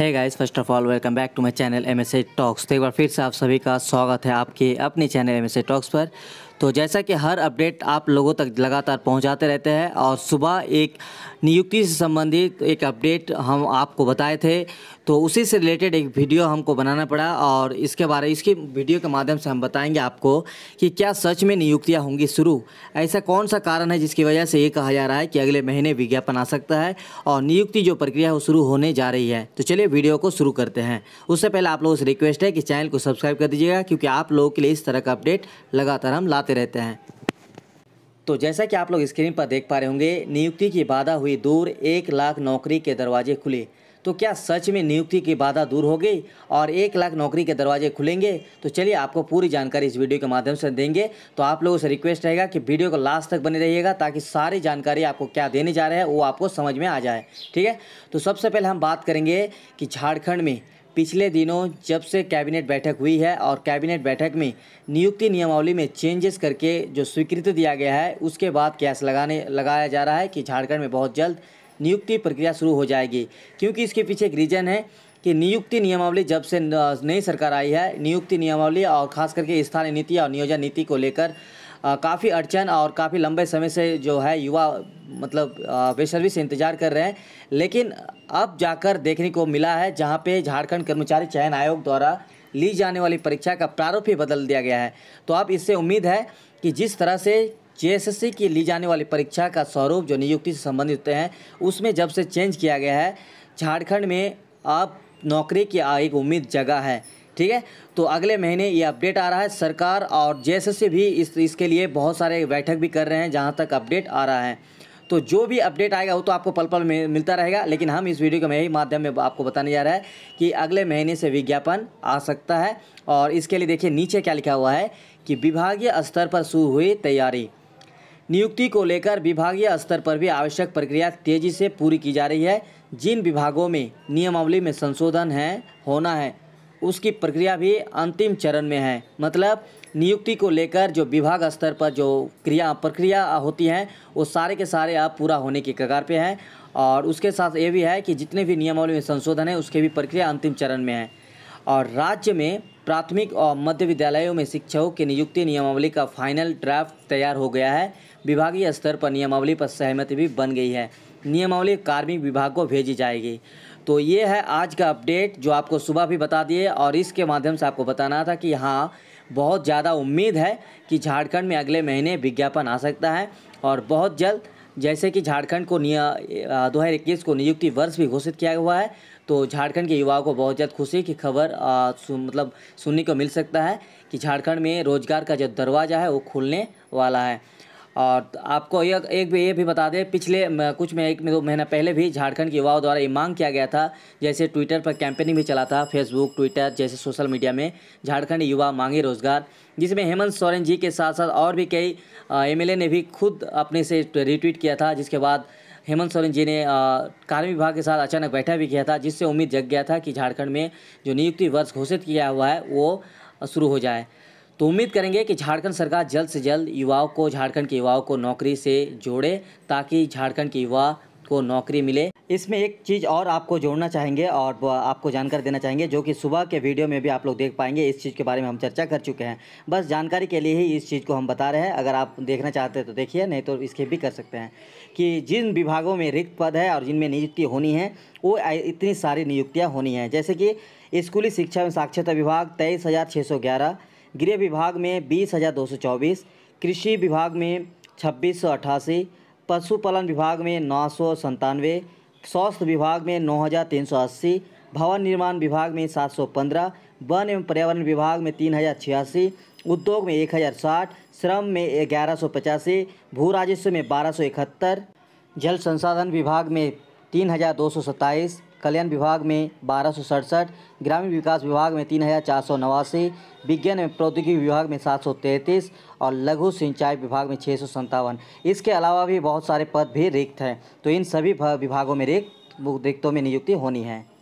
है guys first of all welcome back to my channel M S talks तो एक बार फिर से आप सभी का स्वागत है आपके अपने चैनल एम एस टॉक्स पर तो जैसा कि हर अपडेट आप लोगों तक लगातार पहुंचाते रहते हैं और सुबह एक नियुक्ति से संबंधित एक अपडेट हम आपको बताए थे तो उसी से रिलेटेड एक वीडियो हमको बनाना पड़ा और इसके बारे इसके वीडियो के माध्यम से हम बताएंगे आपको कि क्या सच में नियुक्तियाँ होंगी शुरू ऐसा कौन सा कारण है जिसकी वजह से ये कहा जा रहा है कि अगले महीने विज्ञापन आ सकता है और नियुक्ति जो प्रक्रिया है वो शुरू होने जा रही है तो चलिए वीडियो को शुरू करते हैं उससे पहले आप लोगों से रिक्वेस्ट है कि चैनल को सब्सक्राइब कर दीजिएगा क्योंकि आप लोगों के लिए इस तरह का अपडेट लगातार हम लाते रहते हैं तो जैसा कि आप लोग स्क्रीन पर देख पा रहे होंगे नियुक्ति की बाधा हुई दूर एक लाख नौकरी के दरवाजे खुले तो क्या सच में नियुक्ति की बाधा दूर हो गई और एक लाख नौकरी के दरवाजे खुलेंगे तो चलिए आपको पूरी जानकारी इस वीडियो के माध्यम से देंगे तो आप लोगों से रिक्वेस्ट रहेगा कि वीडियो को लास्ट तक बने रहिएगा ताकि सारी जानकारी आपको क्या देने जा रहे हैं वो आपको समझ में आ जाए ठीक है तो सबसे पहले हम बात करेंगे कि झारखंड में पिछले दिनों जब से कैबिनेट बैठक हुई है और कैबिनेट बैठक में नियुक्ति नियमावली में चेंजेस करके जो स्वीकृति दिया गया है उसके बाद कैस लगाने लगाया जा रहा है कि झारखंड में बहुत जल्द नियुक्ति प्रक्रिया शुरू हो जाएगी क्योंकि इसके पीछे एक रीज़न है कि नियुक्ति नियमावली जब से नई सरकार आई है नियुक्ति नियमावली और खास करके स्थानीय नीति और नियोजन नीति को लेकर काफ़ी अड़चन और काफ़ी लंबे समय से जो है युवा मतलब बेसर्विस से इंतज़ार कर रहे हैं लेकिन अब जाकर देखने को मिला है जहाँ पे झारखंड कर्मचारी चयन आयोग द्वारा ली जाने वाली परीक्षा का प्रारूप ही बदल दिया गया है तो अब इससे उम्मीद है कि जिस तरह से जेएसएससी की ली जाने वाली परीक्षा का स्वरूप जो नियुक्ति से संबंधित होते हैं उसमें जब से चेंज किया गया है झारखंड में आप नौकरी की एक उम्मीद जगह है ठीक है तो अगले महीने ये अपडेट आ रहा है सरकार और जेएसएससी भी इस इसके लिए बहुत सारे बैठक भी कर रहे हैं जहाँ तक अपडेट आ रहा है तो जो भी अपडेट आएगा वो तो आपको पल पल मिलता रहेगा लेकिन हम इस वीडियो के यही माध्यम में आपको बताने जा रहा है कि अगले महीने से विज्ञापन आ सकता है और इसके लिए देखिए नीचे क्या लिखा हुआ है कि विभागीय स्तर पर शुरू हुई तैयारी नियुक्ति को लेकर विभागीय स्तर पर भी आवश्यक प्रक्रिया तेजी से पूरी की जा रही है जिन विभागों में नियमावली में संशोधन है होना है उसकी प्रक्रिया भी अंतिम चरण में है मतलब नियुक्ति को लेकर जो विभाग स्तर पर जो क्रिया प्रक्रिया होती है वो सारे के सारे अब पूरा होने के कगार पे हैं और उसके साथ ये भी है कि जितने भी नियमावली में संशोधन है उसके भी प्रक्रिया अंतिम चरण में है और राज्य में प्राथमिक और मध्य विद्यालयों में शिक्षकों की नियुक्ति नियमावली का फाइनल ड्राफ्ट तैयार हो गया है विभागीय स्तर पर नियमावली पर सहमति भी बन गई है नियमावली कार्मिक विभाग को भेजी जाएगी तो ये है आज का अपडेट जो आपको सुबह भी बता दिए और इसके माध्यम से आपको बताना था कि हाँ बहुत ज़्यादा उम्मीद है कि झारखंड में अगले महीने विज्ञापन आ सकता है और बहुत जल्द जैसे कि झारखंड को दो हज़ार इक्कीस को नियुक्ति वर्ष भी घोषित किया हुआ है तो झारखंड के युवाओं को बहुत ज़्यादा खुशी की खबर सु, मतलब सुनने को मिल सकता है कि झारखंड में रोज़गार का जो दरवाज़ा है वो खुलने वाला है और आपको यह एक भी ये भी बता दें पिछले कुछ में एक दो महीना पहले भी झारखंड के युवाओं द्वारा ये मांग किया गया था जैसे ट्विटर पर कैंपेनिंग भी चला था फेसबुक ट्विटर जैसे सोशल मीडिया में झारखंड युवा मांगे रोजगार जिसमें हेमंत सोरेन जी के साथ साथ और भी कई एम ने भी खुद अपने से रिट्वीट किया था जिसके बाद हेमंत सोरेन जी ने कार्मिक विभाग के साथ अचानक बैठा भी किया था जिससे उम्मीद जग गया था कि झारखंड में जो नियुक्ति वर्ष घोषित किया हुआ है वो शुरू हो जाए तो उम्मीद करेंगे कि झारखंड सरकार जल्द से जल्द युवाओं को झारखंड के युवाओं को नौकरी से जोड़े ताकि झारखंड के युवा को नौकरी मिले इसमें एक चीज़ और आपको जोड़ना चाहेंगे और आपको जानकारी देना चाहेंगे जो कि सुबह के वीडियो में भी आप लोग देख पाएंगे इस चीज़ के बारे में हम चर्चा कर चुके हैं बस जानकारी के लिए ही इस चीज़ को हम बता रहे हैं अगर आप देखना चाहते हैं तो देखिए नहीं तो इसके भी कर सकते हैं कि जिन विभागों में रिक्त पद है और जिनमें नियुक्ति होनी है वो इतनी सारी नियुक्तियाँ होनी हैं जैसे कि स्कूली शिक्षा एवं साक्षरता विभाग तेईस हज़ार छः सौ ग्यारह गृह विभाग में बीस हज़ार दो सौ चौबीस कृषि विभाग में छब्बीस सौ अट्ठासी पशुपालन विभाग में नौ सौ संतानवे स्वास्थ्य विभाग में नौ हज़ार तीन सौ अस्सी भवन निर्माण विभाग में सात सौ पंद्रह वन एवं पर्यावरण विभाग में तीन हज़ार छियासी उद्योग में एक हज़ार साठ श्रम में ग्यारह सौ पचासी भू राजस्व में बारह सौ इकहत्तर जल संसाधन विभाग में तीन हज़ार दो सौ सत्ताईस कल्याण विभाग में बारह ग्रामीण विकास विभाग में तीन विज्ञान एवं प्रौद्योगिकी विभाग में सात और लघु सिंचाई विभाग में छः इसके अलावा भी बहुत सारे पद भी रिक्त हैं तो इन सभी विभागों में रिक्त रिक्तों में नियुक्ति होनी है